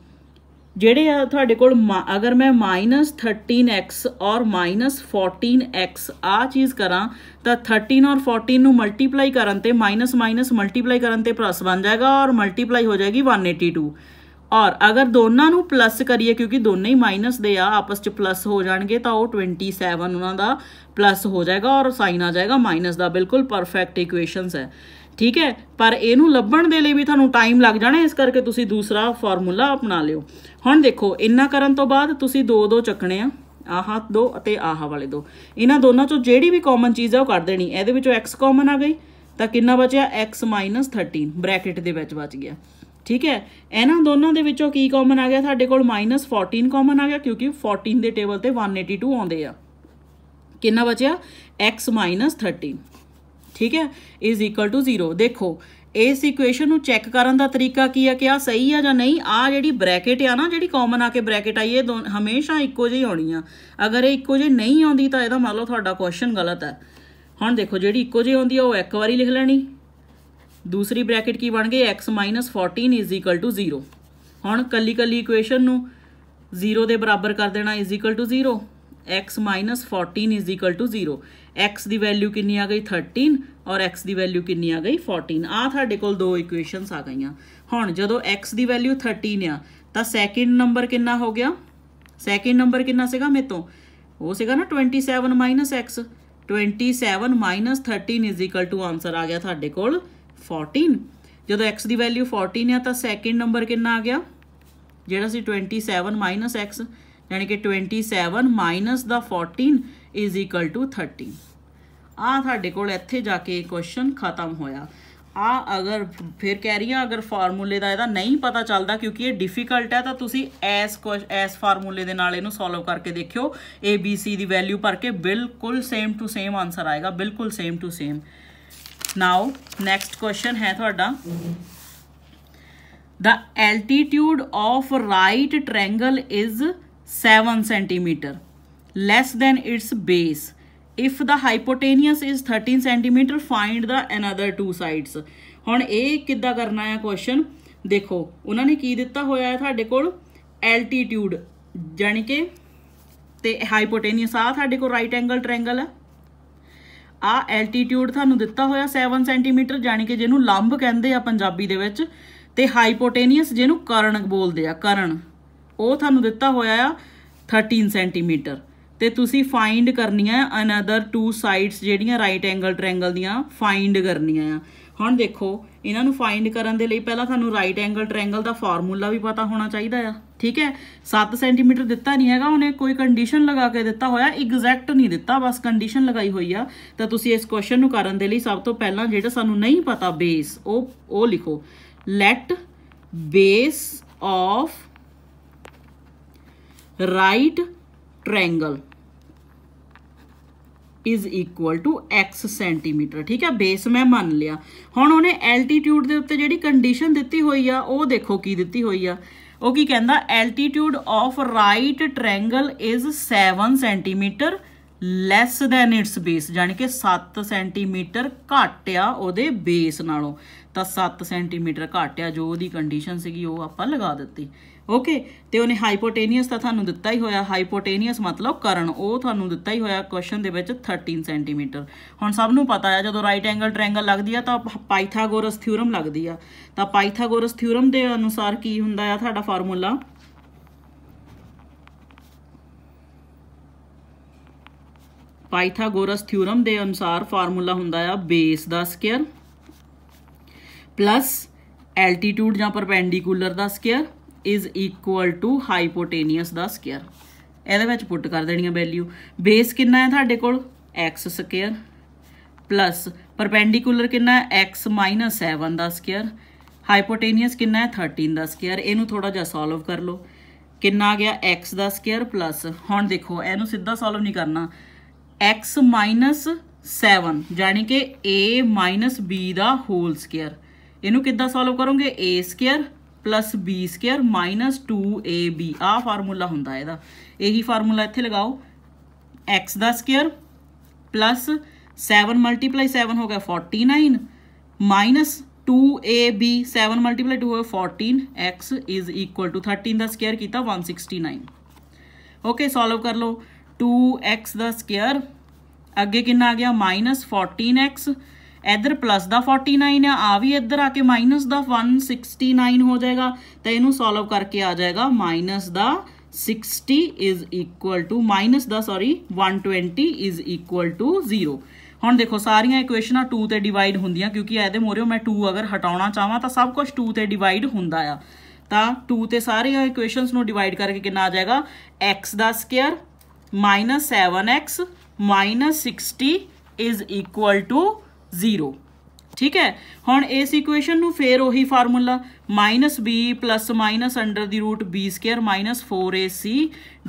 ਜਿਹੜੇ ਆ ਤੁਹਾਡੇ ਕੋਲ ਅਗਰ ਮੈਂ -13x ਔਰ -14x ਆ ਚੀਜ਼ ਕਰਾਂ ਤਾਂ 13 ਔਰ 14 ਨੂੰ ਮਲਟੀਪਲਾਈ ਕਰਨ ਤੇ ਮਾਈਨਸ ਮਾਈਨਸ ਮਲਟੀਪਲਾਈ ਕਰਨ ਤੇ ਪਲੱਸ ਬਣ ਜਾਏਗਾ ਔਰ ਮਲਟੀਪਲਾਈ ਹੋ ਜਾਏਗੀ 182 ਔਰ ਅਗਰ ਦੋਨਾਂ ਨੂੰ ਪਲੱਸ ਕਰੀਏ ਕਿਉਂਕਿ ਦੋਨੇ ਹੀ ਮਾਈਨਸ ਦੇ ਆ ਆਪਸ ਚ ਪਲੱਸ ਹੋ ਜਾਣਗੇ ਤਾਂ ਉਹ 27 ਉਹਨਾਂ ਦਾ ਪਲੱਸ ਹੋ ਜਾਏਗਾ ਔਰ ਸਾਈਨ ਆ ਜਾਏਗਾ ਮਾਈਨਸ ਦਾ ਬਿਲਕੁਲ ਪਰਫੈਕਟ ਇਕੁਏਸ਼ਨਸ ਹੈ ਠੀਕ ਹੈ ਪਰ ਇਹਨੂੰ ਲੱਭਣ ਦੇ ਲਈ ਵੀ ਤੁਹਾਨੂੰ ਟਾਈਮ ਲੱਗ ਜਾਣਾ ਇਸ ਕਰਕੇ ਤੁਸੀਂ ਦੂਸਰਾ ਫਾਰਮੂਲਾ ਅਪਣਾ ਲਿਓ ਹੁਣ ਦੇਖੋ ਇੰਨਾ ਕਰਨ ਤੋਂ ਬਾਅਦ ਤੁਸੀਂ ਦੋ ਦੋ ਚੱਕਣੇ ਆ ਆਹ ਦੋ ਅਤੇ ਆਹ ਵਾਲੇ ਦੋ ਇਹਨਾਂ ਦੋਨਾਂ ਚੋਂ ਜਿਹੜੀ ਵੀ ਕਾਮਨ ਚੀਜ਼ ਆ ਉਹ ਕੱਢ ਦੇਣੀ ਇਹਦੇ ਵਿੱਚੋਂ x ਕਾਮਨ ਆ ਗਈ ਤਾਂ ਕਿੰਨਾ ਬਚਿਆ x 13 ਬ੍ਰੈਕਟ ਦੇ ਵਿੱਚ ਬਚ ਗਿਆ ਠੀਕ ਹੈ ਇਹਨਾਂ ਦੋਨਾਂ ਦੇ ਵਿੱਚੋਂ ਕੀ ਕਾਮਨ ਆ ਗਿਆ ਸਾਡੇ ਕੋਲ -14 ਕਾਮਨ ਆ ਗਿਆ ਕਿਉਂਕਿ 14 ਦੇ ਟੇਬਲ ਤੇ 182 ਆਉਂਦੇ ਆ ਕਿੰਨਾ ਬਚਿਆ x 13 ਠੀਕ ਹੈ ਇਜ਼ ਇਕੁਅਲ ਟੂ 0 ਦੇਖੋ ਇਸ ਇਕੁਏਸ਼ਨ ਨੂੰ ਚੈੱਕ ਕਰਨ ਦਾ ਤਰੀਕਾ ਕੀ ਹੈ ਕਿ ਆ ਸਹੀ ਆ ਜਾਂ ਨਹੀਂ ਆ ਜਿਹੜੀ ਬ੍ਰੈਕਟ ਆ ਨਾ ਜਿਹੜੀ ਕਾਮਨ ਆ ਕੇ ਬ੍ਰੈਕਟ ਆਈ ਇਹ ਹਮੇਸ਼ਾ ਇੱਕੋ ਜਿਹੀ ਆਉਣੀ ਆ ਅਗਰ ਇਹ ਇੱਕੋ ਜਿਹੀ ਨਹੀਂ ਆਉਂਦੀ ਤਾਂ ਇਹਦਾ ਮੰਨ ਲਓ ਤੁਹਾਡਾ ਕੁਐਸਚਨ ਗਲਤ ਹੈ ਹੁਣ ਦੇਖੋ ਜਿਹੜੀ ਇੱਕੋ ਜਿਹੀ ਆਉਂਦੀ ਆ ਉਹ ਇੱਕ ਵਾਰੀ ਲਿਖ ਲੈਣੀ ਦੂਸਰੀ ਬ੍ਰੈਕਟ ਕੀ ਬਣ ਗਈ x 14 0 ਹੁਣ ਕੱਲੀ ਕੱਲੀ ਇਕੁਏਸ਼ਨ ਨੂੰ 0 ਦੇ ਬਰਾਬਰ ਕਰ ਦੇਣਾ 0 x 14 0 x ਦੀ ਵੈਲਿਊ ਕਿੰਨੀ ਆ ਗਈ 13 ਔਰ x ਦੀ ਵੈਲਿਊ ਕਿੰਨੀ ਆ ਗਈ 14 ਆ ਤੁਹਾਡੇ ਕੋਲ ਦੋ ਇਕੁਏਸ਼ਨਸ ਆ ਗਈਆਂ ਹੁਣ ਜਦੋਂ x ਦੀ ਵੈਲਿਊ 13 ਆ ਤਾਂ ਸੈਕਿੰਡ ਨੰਬਰ ਕਿੰਨਾ ਹੋ ਗਿਆ ਸੈਕਿੰਡ ਨੰਬਰ ਕਿੰਨਾ ਸੀਗਾ ਮੇ ਤੋਂ ਉਹ ਸੀਗਾ ਨਾ 27 x 27 13 ਆਨਸਰ ਆ ਗਿਆ ਤੁਹਾਡੇ ਕੋਲ 14 ਜਦੋਂ x ਦੀ ਵੈਲਿਊ 14 ਆ ਤਾਂ ਸੈਕਿੰਡ ਨੰਬਰ ਕਿੰਨਾ ਆ ਗਿਆ ਜਿਹੜਾ ਸੀ 27 x ਯਾਨੀ ਕਿ 27 ਮਾਈਨਸ ਦਾ 14 ਇਜ਼ ਇਕੁਅਲ ਟੂ 13 ਆ ਤੁਹਾਡੇ ਕੋਲ ਇੱਥੇ ਜਾ ਕੇ ਕੁਐਸਚਨ ਖਤਮ ਹੋਇਆ ਆ ਅਗਰ ਫਿਰ ਕਹਿ ਰਹੀ ਆ ਅਗਰ ਫਾਰਮੂਲੇ ਦਾ ਇਹਦਾ ਨਹੀਂ ਪਤਾ ਚੱਲਦਾ ਕਿਉਂਕਿ ਇਹ ਡਿਫਿਕਲਟ ਹੈ ਤਾਂ ਤੁਸੀਂ ਐਸ ਐਸ ਫਾਰਮੂਲੇ ਦੇ ਨਾਲ ਇਹਨੂੰ ਸੋਲਵ ਕਰਕੇ ਦੇਖਿਓ A B C the value ਭਰ ਕੇ ਬਿਲਕੁਲ ਸੇਮ ਟੂ ਸੇਮ ਆਨਸਰ ਆਏਗਾ ਬਿਲਕੁਲ same to same now next question ਹੈ ਤੁਹਾਡਾ ਦਾ altitude of right triangle is 7 cm less than its base if the hypotenuse is 13 cm find the another two sides ਹੁਣ ਇਹ ਕਿੱਦਾਂ ਕਰਨਾ ਹੈ ਕੁਐਸਚਨ ਦੇਖੋ ਉਹਨਾਂ ਨੇ ਕੀ ਦਿੱਤਾ ਹੋਇਆ ਹੈ ਤੁਹਾਡੇ ਕੋਲ ਐਲਟੀਟਿਊਡ ਜਾਨੀ ਕਿ ਤੇ ਹਾਈਪੋਟੈਨਿਊਸ ਆ ਤੁਹਾਡੇ ਕੋਲ ਰਾਈਟ ਐਂਗਲ ਟ੍ਰਾਇੰਗਲ ਆ ਆ ਐਲਟੀਟਿਊਡ ਤੁਹਾਨੂੰ ਦਿੱਤਾ ਹੋਇਆ 7 ਸੈਂਟੀਮੀਟਰ ਜਾਨੀ ਕਿ ਜਿਹਨੂੰ ਲੰਬ ਕਹਿੰਦੇ ਆ ਪੰਜਾਬੀ ਦੇ ਵਿੱਚ ਤੇ ਹਾਈਪੋਟੈਨਿਊਸ ਜਿਹਨੂੰ ਕਰਨ ਬੋਲਦੇ ਆ ਕਰਨ ਉਹ ਤੁਹਾਨੂੰ ਦਿੱਤਾ ਹੋਇਆ ਆ 13 ਸੈਂਟੀਮੀਟਰ ਤੇ ਤੁਸੀਂ ਫਾਈਂਡ ਕਰਨੀਆਂ ਅਨਦਰ ਟੂ ਸਾਈਡਸ ਜਿਹੜੀਆਂ ਰਾਈਟ ਐਂਗਲ ਟ੍ਰਾਇੰਗਲ ਦੀਆਂ ਫਾਈਂਡ ਕਰਨੀਆਂ ਆ ਹੁਣ ਦੇਖੋ ਇਹਨਾਂ ਨੂੰ ਫਾਈਂਡ ਕਰਨ ਦੇ ਲਈ ਪਹਿਲਾਂ ਤੁਹਾਨੂੰ ਰਾਈਟ ਐਂਗਲ ਟ੍ਰਾਇੰਗਲ ਦਾ ਫਾਰਮੂਲਾ ਵੀ ਪਤਾ ਹੋਣਾ ਚਾਹੀਦਾ ਆ ਠੀਕ ਹੈ 7 ਸੈਂਟੀਮੀਟਰ ਦਿੱਤਾ ਨਹੀਂ ਹੈਗਾ ਉਹਨੇ ਕੋਈ ਕੰਡੀਸ਼ਨ ਲਗਾ ਕੇ ਦਿੱਤਾ ਹੋਇਆ ਐਗਜ਼ੈਕਟ ਨਹੀਂ ਦਿੱਤਾ ਬਸ ਕੰਡੀਸ਼ਨ ਲਗਾਈ ਹੋਈ ਆ ਤਾਂ ਤੁਸੀਂ ਇਸ ਕੁਐਸਚਨ ਨੂੰ ਕਰਨ ਦੇ ਲਈ ਸਭ ਤੋਂ ਪਹਿਲਾਂ ਜਿਹੜਾ ਸਾਨੂੰ ਨਹੀਂ ਪਤਾ ਬੇਸ ਉਹ ਉਹ ਲਿਖੋ let base of right triangle is equal to x centimetre ਠੀਕ ਹੈ ਬੇਸ ਮੈਂ ਮੰਨ ਲਿਆ ਹੁਣ ਉਹਨੇ ਐਲਟੀਟਿਊਡ ਦੇ ਉੱਤੇ ਜਿਹੜੀ ਕੰਡੀਸ਼ਨ ਦਿੱਤੀ ਹੋਈ ਆ ਉਹ ਦੇਖੋ ਕੀ ਦਿੱਤੀ ਹੋਈ ਆ ਉਹ ਕੀ ਕਹਿੰਦਾ altitude of right triangle is 7 centimetre less than its base ਜਾਨੀ ਕਿ 7 ਸੈਂਟੀਮੀਟਰ ਘੱਟ ਆ ਉਹਦੇ ਬੇਸ ਨਾਲੋਂ ਤਾਂ 7 ਸੈਂਟੀਮੀਟਰ ਘੱਟ ਆ ਜੋ ਉਹਦੀ ਕੰਡੀਸ਼ਨ ਸੀਗੀ ਉਹ ਆਪਾਂ ਲਗਾ ਦਿੱਤੀ ਓਕੇ ਤੇ ਉਹਨੇ ਹਾਈਪੋਟੇਨੀਅਸ ਤਾਂ ਤੁਹਾਨੂੰ ਦਿੱਤਾ ਹੀ ਹੋਇਆ ਹਾਈਪੋਟੇਨੀਅਸ ਮਤਲਬ ਕਰਨ ਉਹ ਤੁਹਾਨੂੰ ਦਿੱਤਾ ਹੀ ਹੋਇਆ ਕੁਐਸਚਨ ਦੇ ਵਿੱਚ 13 ਸੈਂਟੀਮੀਟਰ ਹੁਣ ਸਭ ਨੂੰ ਪਤਾ ਹੈ ਜਦੋਂ ਰਾਈਟ ਐਂਗਲ ਟ੍ਰਾਇੰਗਲ ਲੱਗਦੀ ਆ ਤਾਂ ਪਾਈਥਾਗੋਰਸ ਥਿਉਰਮ ਲੱਗਦੀ ਆ ਤਾਂ ਪਾਈਥਾਗੋਰਸ ਥਿਉਰਮ ਦੇ ਅਨੁਸਾਰ ਕੀ ਹੁੰਦਾ ਆ ਤੁਹਾਡਾ ਫਾਰਮੂਲਾ ਪਾਈਥਾਗੋਰਸ ਥਿਉਰਮ ਦੇ ਅਨੁਸਾਰ ਫਾਰਮੂਲਾ ਹੁੰਦਾ ਆ ਬੇਸ ਦਾ ਸਕੁਅਰ ਪਲੱਸ ਐਲਟੀਟਿਊਡ ਜਾਂ ਪਰਪੈਂਡੀਕੂਲਰ ਦਾ square is equal to hypotenuse ਦਾ ਸਕੁਅਰ ਇਹਦੇ ਵਿੱਚ ਪੁੱਟ ਕਰ ਦੇਣੀ ਹੈ ਵੈਲਿਊ ਬੇਸ ਕਿੰਨਾ ਹੈ ਤੁਹਾਡੇ ਕੋਲ x ਸਕੁਅਰ ਪਲੱਸ ਪਰਪੈਂਡੀਕੂਲਰ ਕਿੰਨਾ ਹੈ x 7 ਦਾ ਸਕੁਅਰ ਹਾਈਪੋਟੇਨੀਅਸ ਕਿੰਨਾ ਹੈ 13 ਦਾ ਸਕੁਅਰ ਇਹਨੂੰ ਥੋੜਾ ਜਿਹਾ ਸੋਲਵ ਕਰ ਲਓ ਕਿੰਨਾ ਆ ਗਿਆ x ਦਾ ਸਕੁਅਰ ਪਲੱਸ ਹੁਣ ਦੇਖੋ ਇਹਨੂੰ ਸਿੱਧਾ ਸੋਲਵ ਨਹੀਂ ਕਰਨਾ x 7 ਜਾਨੀ ਕਿ a b ਦਾ ਹੋਲ ਸਕੁਅਰ ਇਹਨੂੰ ਕਿੱਦਾਂ ਸੋਲਵ ਕਰੋਗੇ a square plus b square minus two a b आ फार्मूला हों यही फार्मूला इतने लगाओ एक्स का square plus seven multiply seven हो गया forty nine minus two a b seven multiply two हो गया fourteen x is equal to thirteen का स्केयर किया one sixty nine okay solve कर लो टू एक्स का स्केयर अगे कि आ गया माइनस फोर्टीन एक्स ਇਧਰ ਪਲੱਸ ਦਾ 49 ਆ ਆ ਵੀ ਇਧਰ ਆ ਕੇ ਮਾਈਨਸ ਦਾ 169 ਹੋ ਜਾਏਗਾ ਤਾਂ ਇਹਨੂੰ ਸੋਲਵ ਕਰਕੇ ਆ ਜਾਏਗਾ ਮਾਈਨਸ ਦਾ 60 ਇਜ਼ ਇਕੁਅਲ ਟੂ ਮਾਈਨਸ ਦਾ ਸੌਰੀ 120 ਇਜ਼ ਇਕੁਅਲ ਟੂ 0 ਹੁਣ ਦੇਖੋ ਸਾਰੀਆਂ ਇਕੁਏਸ਼ਨਾਂ 2 ਤੇ ਡਿਵਾਈਡ ਹੁੰਦੀਆਂ ਕਿਉਂਕਿ ਇਹਦੇ ਮੋਰਿਓ ਮੈਂ 2 ਅਗਰ ਹਟਾਉਣਾ ਚਾਹਾਂ ਤਾਂ ਸਭ ਕੁਝ 2 ਤੇ ਡਿਵਾਈਡ ਹੁੰਦਾ ਆ ਤਾਂ 2 ਤੇ ਸਾਰੀਆਂ ਇਕੁਏਸ਼ਨਸ ਨੂੰ ਡਿਵਾਈਡ ਕਰਕੇ ਕਿੰਨਾ ਆ ਜਾਏਗਾ x ਦਾ square -7x 60 is equal to 0 ਠੀਕ ਹੈ ਹੁਣ ਇਸ ਇਕੁਏਸ਼ਨ ਨੂੰ ਫੇਰ ਉਹੀ ਫਾਰਮੂਲਾ -b ਮਾਈਨਸ ਅੰਡਰ ਦੀ root b2 4ac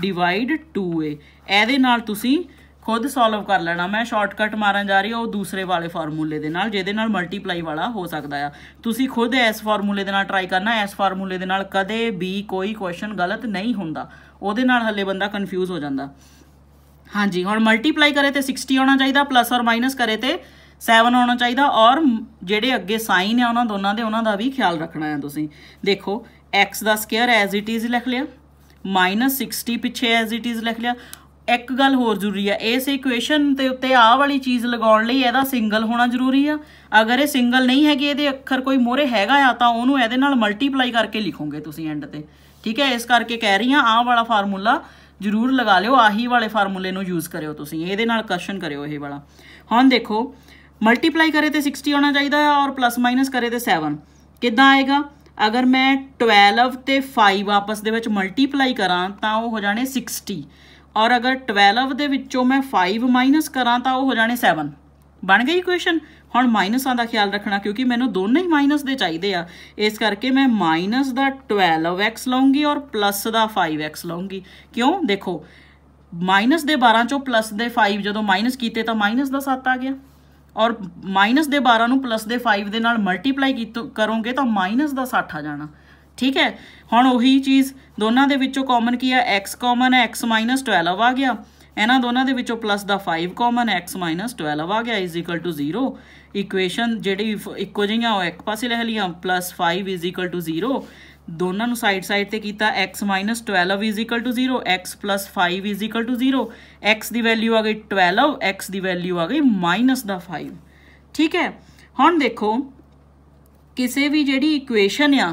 divide 2a ਇਹਦੇ ਨਾਲ ਤੁਸੀਂ ਖੁਦ ਸੋਲਵ ਕਰ ਲੈਣਾ ਮੈਂ ਸ਼ਾਰਟਕਟ ਮਾਰਨ ਜਾ ਰਹੀ ਹਾਂ ਉਹ ਦੂਸਰੇ ਵਾਲੇ ਫਾਰਮੂਲੇ ਦੇ ਨਾਲ ਜਿਹਦੇ ਨਾਲ ਮਲਟੀਪਲਾਈ ਵਾਲਾ ਹੋ ਸਕਦਾ ਆ ਤੁਸੀਂ ਖੁਦ ਇਸ ਫਾਰਮੂਲੇ ਦੇ ਨਾਲ ਟਰਾਈ ਕਰਨਾ ਇਸ ਫਾਰਮੂਲੇ ਦੇ ਨਾਲ ਕਦੇ ਵੀ ਕੋਈ ਕੁਐਸਚਨ ਗਲਤ ਨਹੀਂ ਹੁੰਦਾ ਉਹਦੇ ਨਾਲ ਹੱਲੇ ਬੰਦਾ ਕਨਫਿਊਜ਼ ਹੋ ਜਾਂਦਾ ਹਾਂਜੀ ਹੁਣ ਮਲਟੀਪਲਾਈ ਕਰੇ ਤੇ 60 ਆਉਣਾ ਚਾਹੀਦਾ ਪਲੱਸ ਔਰ ਮਾਈਨਸ ਕਰੇ ਤੇ 7 ਆਉਣਾ ਚਾਹੀਦਾ ਔਰ ਜਿਹੜੇ ਅੱਗੇ ਸਾਈਨ ਆ ਉਹਨਾਂ ਦੋਨਾਂ ਦੇ ਉਹਨਾਂ ਦਾ ਵੀ ਖਿਆਲ ਰੱਖਣਾ ਹੈ ਤੁਸੀਂ ਦੇਖੋ x ਦਾ ਸਕੁਅਰ ਐਜ਼ ਇਟ ਇਜ਼ ਲਿਖ ਲਿਆ -60 ਪਿੱਛੇ ਐਜ਼ ਇਟ ਇਜ਼ ਲਿਖ ਲਿਆ ਇੱਕ ਗੱਲ ਹੋਰ ਜ਼ਰੂਰੀ ਆ ਇਸ ਇਕੁਏਸ਼ਨ ਤੇ ਉੱਤੇ ਆਹ ਵਾਲੀ ਚੀਜ਼ ਲਗਾਉਣ ਲਈ ਇਹਦਾ ਸਿੰਗਲ ਹੋਣਾ ਜ਼ਰੂਰੀ ਆ ਅਗਰ ਇਹ ਸਿੰਗਲ ਨਹੀਂ ਹੈਗੇ ਇਹਦੇ ਅੱਖਰ ਕੋਈ ਮੋਰੇ ਹੈਗਾ ਆ ਤਾਂ ਉਹਨੂੰ ਇਹਦੇ ਨਾਲ ਮਲਟੀਪਲਾਈ ਕਰਕੇ ਲਿਖੋਗੇ ਤੁਸੀਂ ਐਂਡ ਤੇ ਠੀਕ ਹੈ ਇਸ ਕਰਕੇ ਕਹਿ ਰਹੀ ਆ ਆਹ ਵਾਲਾ ਫਾਰਮੂਲਾ ਜ਼ਰੂਰ ਲਗਾ ਲਿਓ ਆਹੀ ਵਾਲੇ ਫਾਰਮੂਲੇ ਨੂੰ ਯੂਜ਼ ਕਰਿਓ ਤੁਸੀਂ ਇਹਦੇ ਨਾਲ ਕੁਐਸਚਨ ਕਰਿਓ ਇਹ ਵਾਲਾ ਹੁਣ ਦੇਖੋ ਮਲਟੀਪਲਾਈ ਕਰੇ ਤੇ 60 ਆਉਣਾ ਚਾਹੀਦਾ ਹੈ ਔਰ ਪਲੱਸ ਮਾਈਨਸ ਕਰੇ ਤੇ 7 ਕਿੱਦਾਂ ਆਏਗਾ ਅਗਰ ਮੈਂ 12 ਤੇ 5 ਆਪਸ ਦੇ ਵਿੱਚ ਮਲਟੀਪਲਾਈ ਕਰਾਂ ਤਾਂ ਉਹ ਹੋ ਜਾਣੇ 60 ਔਰ ਅਗਰ 12 ਦੇ ਵਿੱਚੋਂ ਮੈਂ 5 ਮਾਈਨਸ ਕਰਾਂ ਤਾਂ ਉਹ ਹੋ ਜਾਣੇ 7 ਬਣ ਗਈ ਇਕੁਏਸ਼ਨ ਹੁਣ ਮਾਈਨਸਾਂ ਦਾ ਖਿਆਲ ਰੱਖਣਾ ਕਿਉਂਕਿ ਮੈਨੂੰ ਦੋਨੇ ਹੀ ਮਾਈਨਸ ਦੇ ਚਾਹੀਦੇ ਆ ਇਸ ਕਰਕੇ ਮੈਂ ਮਾਈਨਸ ਦਾ 12x ਲਵਾਂਗੀ ਔਰ ਪਲੱਸ ਦਾ 5x ਲਵਾਂਗੀ ਕਿਉਂ ਦੇਖੋ ਮਾਈਨਸ ਦੇ 12 ਚੋਂ ਪਲੱਸ ਦੇ 5 ਜਦੋਂ ਮਾਈਨਸ ਕੀਤੇ ਤਾਂ ਮਾਈਨਸ ਦਾ 7 ਆ ਗਿਆ ਔਰ ਮਾਈਨਸ ਦੇ 12 ਨੂੰ ਪਲੱਸ ਦੇ 5 ਦੇ ਨਾਲ ਮਲਟੀਪਲਾਈ ਕਰੋਗੇ ਤਾਂ ਮਾਈਨਸ ਦਾ 60 ਆ ਜਾਣਾ ਠੀਕ ਹੈ ਹੁਣ ਉਹੀ ਚੀਜ਼ ਦੋਨਾਂ ਦੇ ਵਿੱਚੋਂ ਕਾਮਨ ਕੀ ਹੈ x ਕਾਮਨ ਹੈ x 12 ਆ ਗਿਆ ਇਹਨਾਂ ਦੋਨਾਂ ਦੇ ਵਿੱਚੋਂ ਪਲੱਸ ਦਾ 5 ਕਾਮਨ x 12 ਆ ਗਿਆ 0 ਇਕੁਏਸ਼ਨ ਜਿਹੜੀ ਇੱਕੋ ਜਿਹੀਆਂ ਉਹ ਇੱਕ ਪਾਸੇ ਲੈ ਲਈਆਂ 5 ਇਜ਼ ਇਕੁਅਲ ਟੂ 0 ਦੋਨਾਂ ਨੂੰ ਸਾਈਡ ਸਾਈਡ ਤੇ ਕੀਤਾ x 12 0 x 5 0 x ਦੀ ਵੈਲਿਊ ਆ ਗਈ 12 x ਦੀ ਵੈਲਿਊ ਆ ਗਈ ਮਾਈਨਸ ਦਾ 5 ਠੀਕ ਹੈ ਹੁਣ ਦੇਖੋ ਕਿਸੇ ਵੀ ਜਿਹੜੀ ਇਕੁਏਸ਼ਨ ਆ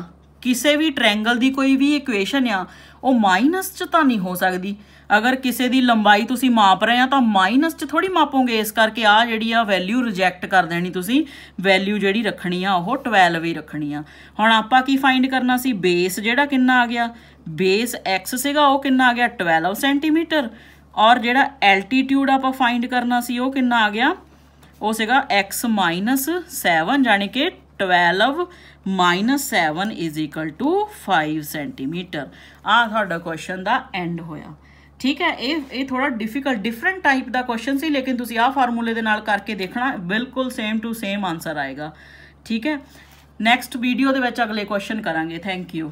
ਕਿਸੇ ਵੀ ਟ੍ਰਾਇੰਗਲ ਦੀ ਕੋਈ ਵੀ ਇਕੁਏਸ਼ਨ ਆ ਉਹ ਮਾਈਨਸ ਚ ਤਾਂ ਨਹੀਂ ਹੋ ਸਕਦੀ ਅਗਰ ਕਿਸੇ ਦੀ ਲੰਬਾਈ ਤੁਸੀਂ ਮਾਪ ਰਹੇ ਆ ਤਾਂ ਮਾਈਨਸ ਚ ਥੋੜੀ ਮਾਪੋਗੇ ਇਸ ਕਰਕੇ ਆ ਜਿਹੜੀ ਆ ਵੈਲਿਊ ਰਿਜੈਕਟ ਕਰ ਦੇਣੀ ਤੁਸੀਂ ਵੈਲਿਊ ਜਿਹੜੀ ਰੱਖਣੀ ਆ ਉਹ 12 ਹੀ ਰੱਖਣੀ ਆ ਹੁਣ ਆਪਾਂ ਕੀ ਫਾਈਂਡ ਕਰਨਾ ਸੀ ਬੇਸ ਜਿਹੜਾ ਕਿੰਨਾ ਆ ਗਿਆ ਬੇਸ x ਸੀਗਾ ਉਹ ਕਿੰਨਾ ਆ ਗਿਆ 12 ਸੈਂਟੀਮੀਟਰ ਔਰ ਜਿਹੜਾ ਐਲਟੀਟਿਊਡ ਆਪਾਂ ਫਾਈਂਡ ਕਰਨਾ ਸੀ ਉਹ ਕਿੰਨਾ ਆ ਗਿਆ ਉਹ ਸੀਗਾ x 7 ਜਾਨੀ ਕਿ 12 minus 7 is equal to 5 centimetre ਆ ਤੁਹਾਡਾ ਕੁਐਸਚਨ ਦਾ ਐਂਡ ਹੋਇਆ ਠੀਕ ਹੈ ਇਹ ਇਹ ਥੋੜਾ ਡਿਫਿਕਲਟ ਡਿਫਰੈਂਟ ਟਾਈਪ ਦਾ ਕੁਐਸਚਨ ਸੀ ਲੇਕਿਨ ਤੁਸੀਂ ਆ ਫਾਰਮੂਲੇ ਦੇ ਨਾਲ ਕਰਕੇ ਦੇਖਣਾ ਬਿਲਕੁਲ ਸੇਮ ਟੂ ਸੇਮ ਆਨਸਰ ਆਏਗਾ ਠੀਕ ਹੈ ਨੈਕਸਟ ਵੀਡੀਓ ਦੇ ਵਿੱਚ ਅਗਲੇ ਕੁਐਸਚਨ ਕਰਾਂਗੇ ਥੈਂਕ ਯੂ